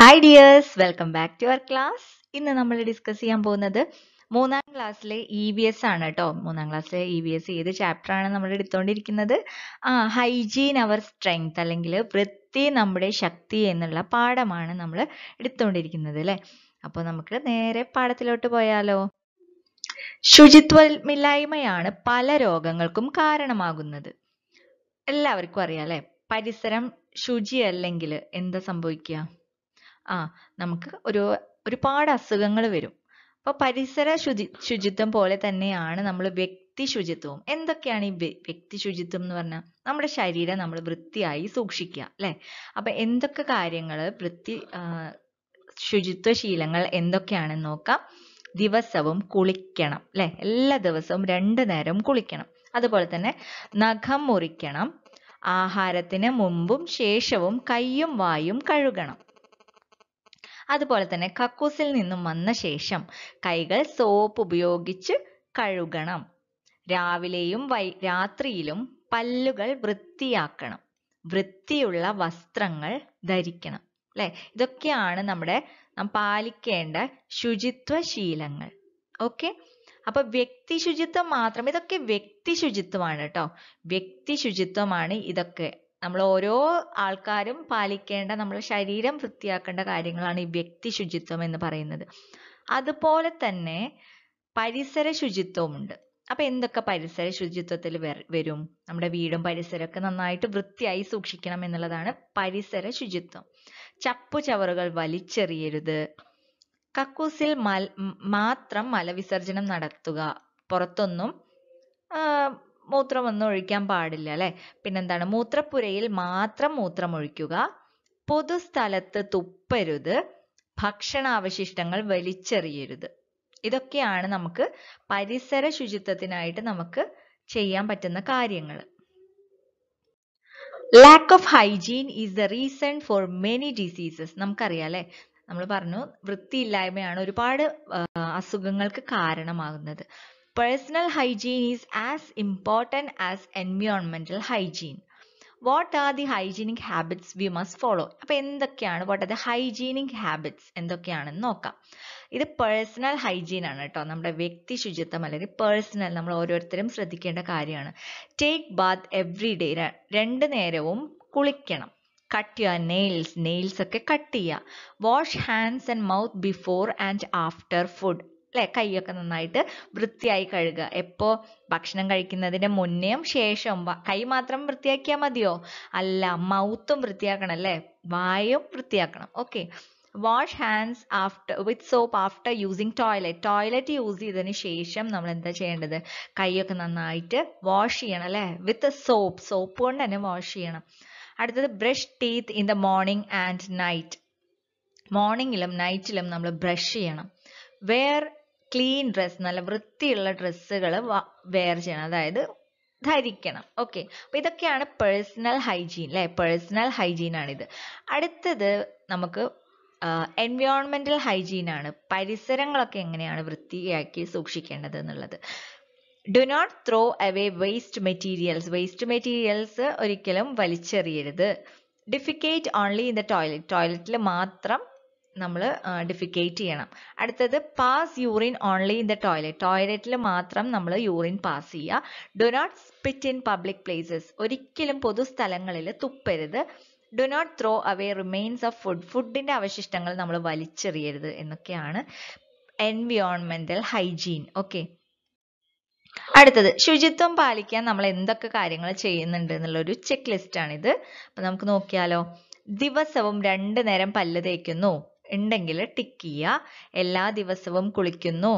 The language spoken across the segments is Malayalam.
hi dears welcome back to our class ഇന്ന് നമ്മൾ ഡിസ്കസ് ചെയ്യാൻ പോകുന്നത് മൂന്നാം ക്ലാസ്സിലെ ഇ വി എസ് ആണ് കേട്ടോ മൂന്നാം ക്ലാസ്സിലെ ഇ വി എസ് ഏത് ചാപ്റ്റർ ആണ് നമ്മൾ എടുത്തുകൊണ്ടിരിക്കുന്നത് ആ ഹൈജീൻ അവർ സ്ട്രെങ്ത് അല്ലെങ്കിൽ വൃത്തി നമ്മുടെ ശക്തി എന്നുള്ള പാഠമാണ് നമ്മൾ എടുത്തുകൊണ്ടിരിക്കുന്നത് അല്ലേ അപ്പോൾ നമുക്ക് നേരെ പാഠത്തിലോട്ട് പോയാലോ ശുചിത്വമില്ലായ്മയാണ് പല രോഗങ്ങൾക്കും കാരണമാകുന്നത് എല്ലാവർക്കും അറിയാം അല്ലേ പരിസരം ശുചിയല്ലെങ്കിൽ എന്താ സംഭവിക്കുക ആ നമുക്ക് ഒരു ഒരുപാട് അസുഖങ്ങൾ വരും അപ്പോൾ പരിസര ശുചി ശുചിത്വം പോലെ തന്നെയാണ് നമ്മൾ വ്യക്തി ശുചിത്വവും എന്തൊക്കെയാണ് ഈ വ്യക്തി ശുചിത്വം എന്ന് പറഞ്ഞാൽ നമ്മുടെ ശരീരം നമ്മൾ വൃത്തിയായി സൂക്ഷിക്കുക അല്ലേ അപ്പൊ എന്തൊക്കെ കാര്യങ്ങൾ വൃത്തി ശുചിത്വ ശീലങ്ങൾ എന്തൊക്കെയാണെന്ന് നോക്കാം ദിവസവും കുളിക്കണം അല്ലെ എല്ലാ ദിവസവും രണ്ട് നേരം കുളിക്കണം അതുപോലെ തന്നെ നഖം മുറിക്കണം ആഹാരത്തിന് മുമ്പും ശേഷവും കൈയും വായും കഴുകണം അതുപോലെ തന്നെ കക്കൂസിൽ നിന്നും വന്ന ശേഷം കൈകൾ സോപ്പ് ഉപയോഗിച്ച് കഴുകണം രാവിലെയും വൈ രാത്രിയിലും പല്ലുകൾ വൃത്തിയാക്കണം വൃത്തിയുള്ള വസ്ത്രങ്ങൾ ധരിക്കണം അല്ലെ ഇതൊക്കെയാണ് നമ്മുടെ നാം പാലിക്കേണ്ട ശുചിത്വ ശീലങ്ങൾ ഓക്കെ അപ്പൊ വ്യക്തി ശുചിത്വം മാത്രം ഇതൊക്കെ വ്യക്തി ശുചിത്വമാണ് കേട്ടോ വ്യക്തി ശുചിത്വമാണ് ഇതൊക്കെ നമ്മൾ ഓരോ ആൾക്കാരും പാലിക്കേണ്ട നമ്മൾ ശരീരം വൃത്തിയാക്കേണ്ട കാര്യങ്ങളാണ് ഈ വ്യക്തി ശുചിത്വം എന്ന് പറയുന്നത് അതുപോലെ തന്നെ പരിസര ശുചിത്വമുണ്ട് അപ്പൊ എന്തൊക്കെ പരിസര ശുചിത്വത്തിൽ വരും നമ്മുടെ വീടും പരിസരമൊക്കെ നന്നായിട്ട് വൃത്തിയായി സൂക്ഷിക്കണം എന്നുള്ളതാണ് പരിസര ശുചിത്വം ചപ്പു ചവറുകൾ വലിച്ചെറിയരുത് കക്കൂസിൽ മൽ മാത്രം മലവിസർജനം നടത്തുക പുറത്തൊന്നും മൂത്രമൊന്നും ഒഴിക്കാൻ പാടില്ല അല്ലേ പിന്നെന്താണ് മൂത്രപ്പുരയിൽ മാത്രം മൂത്രം ഒഴിക്കുക പൊതുസ്ഥലത്ത് തുപ്പരുത് ഭക്ഷണാവശിഷ്ടങ്ങൾ വലിച്ചെറിയരുത് ഇതൊക്കെയാണ് നമുക്ക് പരിസര ശുചിത്വത്തിനായിട്ട് നമുക്ക് ചെയ്യാൻ പറ്റുന്ന കാര്യങ്ങൾ lack of hygiene is the reason for many diseases നമുക്കറിയാം അല്ലെ നമ്മൾ പറഞ്ഞു വൃത്തിയില്ലായ്മയാണ് ഒരുപാട് അസുഖങ്ങൾക്ക് കാരണമാകുന്നത് personal hygiene is as important as environmental hygiene what are the hygienic habits we must follow അപ്പോൾ എന്തൊക്കെയാണ് what are the hygienic habits എന്തൊക്കെയാണെന്ന് നോക്കാം ഇത് പേഴ്സണൽ ഹൈജീൻ ആണ് കേട്ടോ നമ്മുടെ വ്യക്തി ശുചിത്വം അല്ലെങ്കിൽ പേഴ്സണൽ നമ്മൾ ഓരോരുത്തരും ശ്രദ്ധിക്കേണ്ട കാര്യമാണ് ടേക്ക് ബാത്ത് എവ്രി ഡേ രണ്ട് നേരവും കുളിക്കണം കട്ട് ചെയ്യുക നെയിൽസ് നെയിൽസ് ഒക്കെ കട്ട് ചെയ്യുക wash hands and mouth before and after food അല്ലെ കൈയൊക്കെ നന്നായിട്ട് വൃത്തിയായി കഴുകുക എപ്പോ ഭക്ഷണം കഴിക്കുന്നതിന്റെ മുന്നേയും ശേഷവും കൈ മാത്രം വൃത്തിയാക്കിയാൽ മതിയോ അല്ല മൗത്തും വൃത്തിയാക്കണം അല്ലേ വായും വൃത്തിയാക്കണം okay wash hands after with soap after using toilet toilet use ചെയ്തതിന് ശേഷം നമ്മൾ എന്താ ചെയ്യേണ്ടത് കൈയൊക്കെ നന്നായിട്ട് വാഷ് ചെയ്യണം അല്ലേ വിത്ത് സോപ്പ് സോപ്പ് കൊണ്ട് തന്നെ വാഷ് ചെയ്യണം അടുത്തത് brush teeth in the morning and night മോർണിംഗിലും നൈറ്റിലും നമ്മൾ ബ്രഷ് ചെയ്യണം വെയർ ക്ലീൻ ഡ്രസ് നല്ല വൃത്തിയുള്ള ഡ്രസ്സുകൾ വെയർ ചെയ്യണം അതായത് ധരിക്കണം ഓക്കെ അപ്പോൾ ഇതൊക്കെയാണ് പേഴ്സണൽ ഹൈജീൻ അല്ലെ പേഴ്സണൽ ഇത് അടുത്തത് നമുക്ക് എൻവയോൺമെന്റൽ ഹൈജീൻ ആണ് പരിസരങ്ങളൊക്കെ എങ്ങനെയാണ് വൃത്തിയാക്കി സൂക്ഷിക്കേണ്ടത് എന്നുള്ളത് do not throw away waste materials waste materials ഒരിക്കലും വലിച്ചെറിയരുത് defecate only in the toilet ടോയ്ലറ്റിൽ മാത്രം നമ്മൾ ഡിഫിക്കേറ്റ് ചെയ്യണം അടുത്തത് pass urine only in the toilet ടോയ്ലറ്റിൽ മാത്രം നമ്മൾ യൂറിൻ പാസ് ചെയ്യുക do not spit in public places ഒരിക്കലും പൊതുസ്ഥലങ്ങളിൽ തുപ്പരുത് do not throw away remains of food ഫുഡിൻ്റെ അവശിഷ്ടങ്ങൾ നമ്മൾ വലിച്ചെറിയരുത് എന്നൊക്കെയാണ് എൻവിയോൺമെൻറ്റൽ ഹൈജീൻ ഓക്കെ അടുത്തത് ശുചിത്വം പാലിക്കാൻ നമ്മൾ എന്തൊക്കെ കാര്യങ്ങൾ ചെയ്യുന്നുണ്ട് എന്നുള്ളൊരു ചെക്ക് ലിസ്റ്റാണിത് അപ്പം നമുക്ക് നോക്കിയാലോ ദിവസവും രണ്ട് നേരം പല്ല് തേക്കുന്നു ഉണ്ടെങ്കിൽ ടിക്ക് ചെയ്യുക എല്ലാ ദിവസവും കുളിക്കുന്നു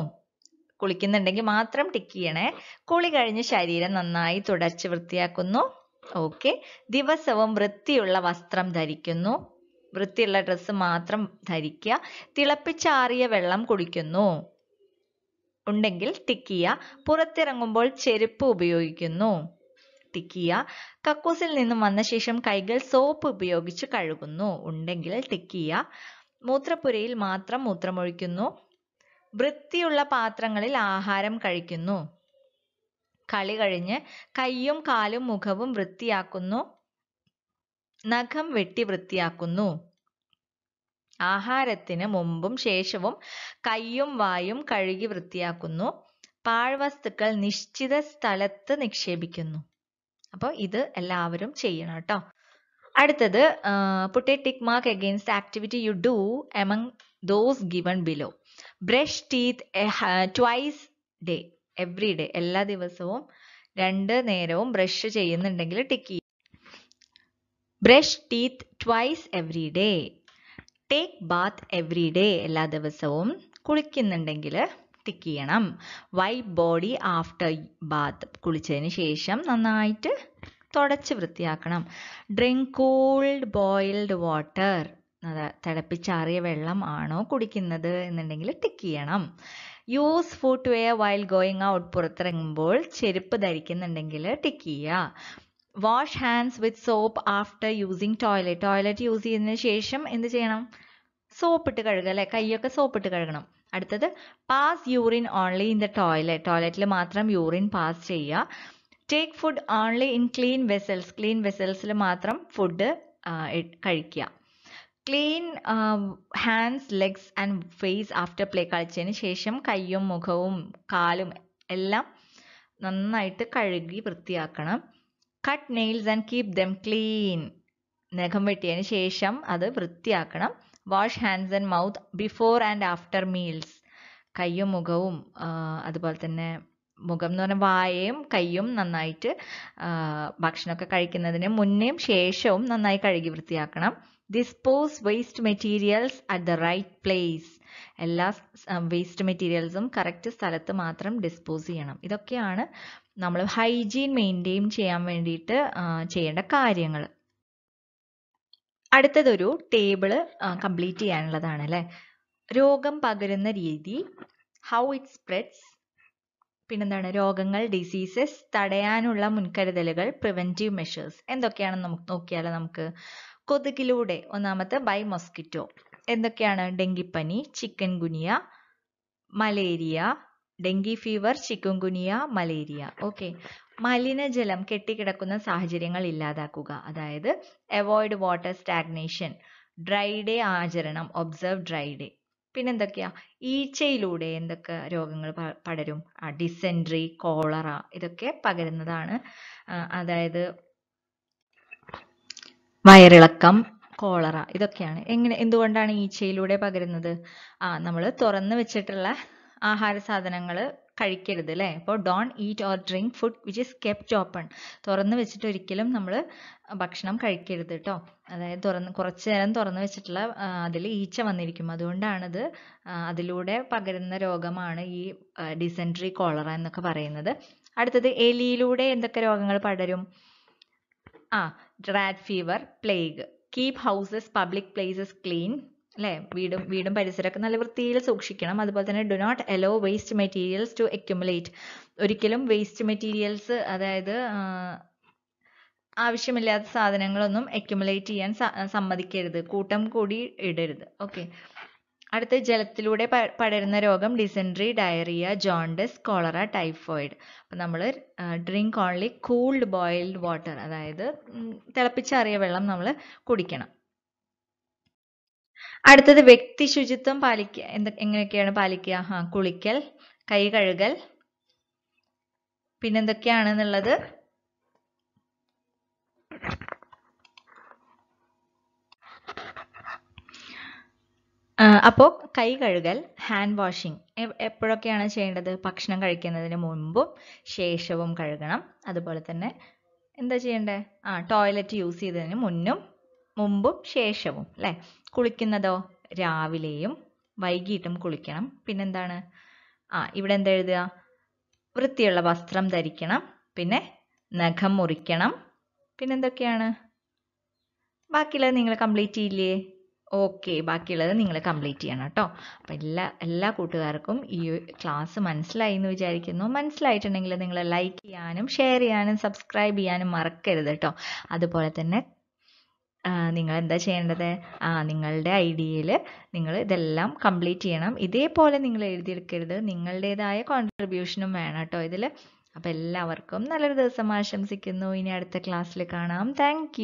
കുളിക്കുന്നുണ്ടെങ്കിൽ മാത്രം ടിക്ക് ചെയ്യണേ കുളി കഴിഞ്ഞ് ശരീരം നന്നായി തുടച്ച് വൃത്തിയാക്കുന്നു ഓക്കെ ദിവസവും വൃത്തിയുള്ള വസ്ത്രം ധരിക്കുന്നു വൃത്തിയുള്ള ഡ്രസ്സ് മാത്രം ധരിക്കുക തിളപ്പിച്ചാറിയ വെള്ളം കുടിക്കുന്നു ഉണ്ടെങ്കിൽ ടിക്ക് ചെയ്യുക പുറത്തിറങ്ങുമ്പോൾ ചെരുപ്പ് ഉപയോഗിക്കുന്നു ടിക്ക് ചെയ്യുക കക്കൂസിൽ നിന്നും വന്ന ശേഷം കൈകൾ സോപ്പ് ഉപയോഗിച്ച് കഴുകുന്നു ഉണ്ടെങ്കിൽ ടിക്ക് ചെയ്യുക മൂത്രപ്പുരയിൽ മാത്രം മൂത്രമൊഴിക്കുന്നു വൃത്തിയുള്ള പാത്രങ്ങളിൽ ആഹാരം കഴിക്കുന്നു കളി കഴിഞ്ഞ് കൈയും കാലും മുഖവും വൃത്തിയാക്കുന്നു നഖം വെട്ടി വൃത്തിയാക്കുന്നു ആഹാരത്തിന് മുമ്പും ശേഷവും കൈയും വായും കഴുകി വൃത്തിയാക്കുന്നു പാഴ്വസ്തുക്കൾ നിശ്ചിത സ്ഥലത്ത് നിക്ഷേപിക്കുന്നു അപ്പോൾ ഇത് എല്ലാവരും ചെയ്യണം കേട്ടോ അടുത്തത് put tick mark against activity you do among those given below brush teeth twice day every day എല്ലാ ദിവസവും രണ്ട് നേരവും ബ്രഷ് ചെയ്യുന്നുണ്ടെങ്കിൽ ടിക്ക് ചെയ്യും brush teeth twice every day take bath every day എല്ലാ ദിവസവും കുളിക്കുന്നുണ്ടെങ്കിൽ ടിക്ക് ചെയ്യണം വൈ ബോഡി ആഫ്റ്റർ ബാത്ത് കുളിച്ചതിന് ശേഷം നന്നായിട്ട് തുടച്ച് വൃത്തിയാക്കണം ഡ്രിങ്ക് കൂൾഡ് ബോയിൽഡ് വാട്ടർ തിളപ്പിച്ചാറിയ വെള്ളം ആണോ കുടിക്കുന്നത് എന്നുണ്ടെങ്കിൽ ടിക്ക് ചെയ്യണം use footwear while going out പുറത്തിറങ്ങുമ്പോൾ ചെരുപ്പ് ധരിക്കുന്നുണ്ടെങ്കിൽ ടിക്ക് ചെയ്യുക wash hands with soap after using toilet toilet use ചെയ്യുന്നതിന് ശേഷം എന്ത് ചെയ്യണം സോപ്പിട്ട് കഴുകുക അല്ലെ കൈയൊക്കെ സോപ്പിട്ട് കഴുകണം അടുത്തത് pass urine only in the toilet ടോയ്ലറ്റിൽ മാത്രം യൂറിൻ പാസ് ചെയ്യുക take food only in clean vessels clean വെസൽസിൽ മാത്രം ഫുഡ് കഴിക്കുക clean hands legs and face after play കളിച്ചതിന് ശേഷം കയ്യും മുഖവും കാലും എല്ലാം നന്നായിട്ട് കഴുകി വൃത്തിയാക്കണം cut nails and keep them clean നഖം വെട്ടിയതിന് ശേഷം അത് വൃത്തിയാക്കണം wash hands and mouth before and after meals കയ്യും മുഖവും അതുപോലെ തന്നെ മുഖം എന്ന് പറഞ്ഞാൽ വായയും കൈയും നന്നായിട്ട് ഭക്ഷണമൊക്കെ കഴിക്കുന്നതിന് മുന്നേയും ശേഷവും നന്നായി കഴുകി വൃത്തിയാക്കണം dispose waste materials at the right place എല്ലാ വേസ്റ്റ് മെറ്റീരിയൽസും കറക്റ്റ് സ്ഥലത്ത് മാത്രം ഡിസ്പോസ് ചെയ്യണം ഇതൊക്കെയാണ് നമ്മൾ ഹൈജീൻ മെയിൻറ്റെയിൻ ചെയ്യാൻ വേണ്ടിയിട്ട് ചെയ്യേണ്ട കാര്യങ്ങൾ അടുത്തതൊരു ടേബിള് കംപ്ലീറ്റ് ചെയ്യാനുള്ളതാണ് അല്ലേ രോഗം പകരുന്ന രീതി ഹൗ ഇറ്റ് സ്പ്രെഡ്സ് പിന്നെന്താണ് രോഗങ്ങൾ ഡിസീസസ് തടയാനുള്ള മുൻകരുതലുകൾ പ്രിവെൻറ്റീവ് മെഷേഴ്സ് എന്തൊക്കെയാണെന്ന് നമുക്ക് നോക്കിയാൽ നമുക്ക് കൊതുകിലൂടെ ഒന്നാമത്തെ ബൈ മൊസ്കിറ്റോ എന്തൊക്കെയാണ് ഡെങ്കിപ്പനി chikungunya malaria dengue fever chikungunya malaria okay മലിനജലം കെട്ടിക്കിടക്കുന്ന സാഹചര്യങ്ങൾ ഇല്ലാതാക്കുക അതായത് avoid water stagnation dry day ആചരണം ഒബ്സർവ് ഡ്രൈ ഡേ പിന്നെന്തൊക്കെയാ ഈച്ചയിലൂടെ എന്തൊക്കെ രോഗങ്ങൾ പടരും ആ ഡിസെൻട്രി കോളറ ഇതൊക്കെ പകരുന്നതാണ് അതായത് വയറിളക്കം കോളറ ഇതൊക്കെയാണ് എങ്ങനെ എന്തുകൊണ്ടാണ് ഈച്ചയിലൂടെ പകരുന്നത് ആ നമ്മൾ തുറന്നു വെച്ചിട്ടുള്ള ആഹാര സാധനങ്ങൾ കഴിക്കരുത് ല്ലേ അപ്പോൾ don't eat or drink food which is kept open തുറന്നു വെച്ചിട്ട് ഒരിക്കലും നമ്മൾ ഭക്ഷണം കഴിക്കരുത് കേട്ടോ അതായത് തുറന്ന് കുറച്ച് നേരം തുറന്നു വെച്ചിട്ടുള്ള അതിൽ ഈച്ച വന്നിരിക്കും അതുകൊണ്ടാണത് അതിലൂടെ പകരുന്ന രോഗമാണ് ഈ ഡിസെൻട്രി കോളറ എന്നൊക്കെ പറയുന്നത് അടുത്തത് എലിയിലൂടെ എന്തൊക്കെ രോഗങ്ങൾ പടരും ആ rat fever plague keep houses public places clean അല്ലേ വീടും വീടും പരിസരമൊക്കെ നല്ല വൃത്തിയിൽ സൂക്ഷിക്കണം അതുപോലെ തന്നെ do not allow waste materials to accumulate ഒരിക്കലും വേസ്റ്റ് മെറ്റീരിയൽസ് അതായത് ആവശ്യമില്ലാത്ത സാധനങ്ങളൊന്നും അക്യുമുലേറ്റ് ചെയ്യാൻ സമ്മതിക്കരുത് കൂട്ടം കൂടി ഇടരുത് ഓക്കെ അടുത്ത ജലത്തിലൂടെ പടരുന്ന രോഗം dysentery diarrhoea jaundice cholera typhoid അപ്പം നമ്മൾ drink only cooled boiled water അതായത് തിളപ്പിച്ചാറിയ വെള്ളം നമ്മൾ കുടിക്കണം അടുത്തത് വ്യക്തി ശുചിത്വം പാലിക്കുക എന്ത് എങ്ങനെയൊക്കെയാണ് പാലിക്കുക ആ കുളിക്കൽ കൈ കഴുകൽ പിന്നെന്തൊക്കെയാണെന്നുള്ളത് അപ്പോൾ കൈ കഴുകൽ ഹാൻഡ് വാഷിംഗ് എപ്പോഴൊക്കെയാണ് ചെയ്യേണ്ടത് ഭക്ഷണം കഴിക്കുന്നതിന് മുൻപും ശേഷവും കഴുകണം അതുപോലെ തന്നെ എന്താ ചെയ്യേണ്ടത് ആ ടോയ്ലറ്റ് യൂസ് ചെയ്തതിന് മുന്നും മുമ്പും ശേഷവും അല്ലേ കുളിക്കുന്നതോ രാവിലെയും വൈകിട്ടും കുളിക്കണം പിന്നെന്താണ് ആ ഇവിടെ എന്താ എഴുതുക വൃത്തിയുള്ള വസ്ത്രം ധരിക്കണം പിന്നെ നഖം മുറിക്കണം പിന്നെന്തൊക്കെയാണ് ബാക്കിയുള്ളത് നിങ്ങൾ കംപ്ലീറ്റ് ചെയ്യില്ലേ ഓക്കെ ബാക്കിയുള്ളത് നിങ്ങൾ കംപ്ലീറ്റ് ചെയ്യണം കേട്ടോ അപ്പം എല്ലാ എല്ലാ കൂട്ടുകാർക്കും ഈ ക്ലാസ് മനസ്സിലായി എന്ന് വിചാരിക്കുന്നു മനസ്സിലായിട്ടുണ്ടെങ്കിൽ നിങ്ങൾ ലൈക്ക് ചെയ്യാനും ഷെയർ ചെയ്യാനും സബ്സ്ക്രൈബ് ചെയ്യാനും മറക്കരുത് കേട്ടോ അതുപോലെ തന്നെ നിങ്ങൾ എന്താ ചെയ്യേണ്ടത് ആ നിങ്ങളുടെ ഐഡിയയിൽ നിങ്ങൾ ഇതെല്ലാം കംപ്ലീറ്റ് ചെയ്യണം ഇതേപോലെ നിങ്ങൾ എഴുതിയെടുക്കരുത് നിങ്ങളുടേതായ കോൺട്രിബ്യൂഷനും വേണം കേട്ടോ ഇതിൽ അപ്പോൾ എല്ലാവർക്കും നല്ലൊരു ദിവസം ആശംസിക്കുന്നു ഇനി അടുത്ത ക്ലാസ്സിൽ കാണാം താങ്ക്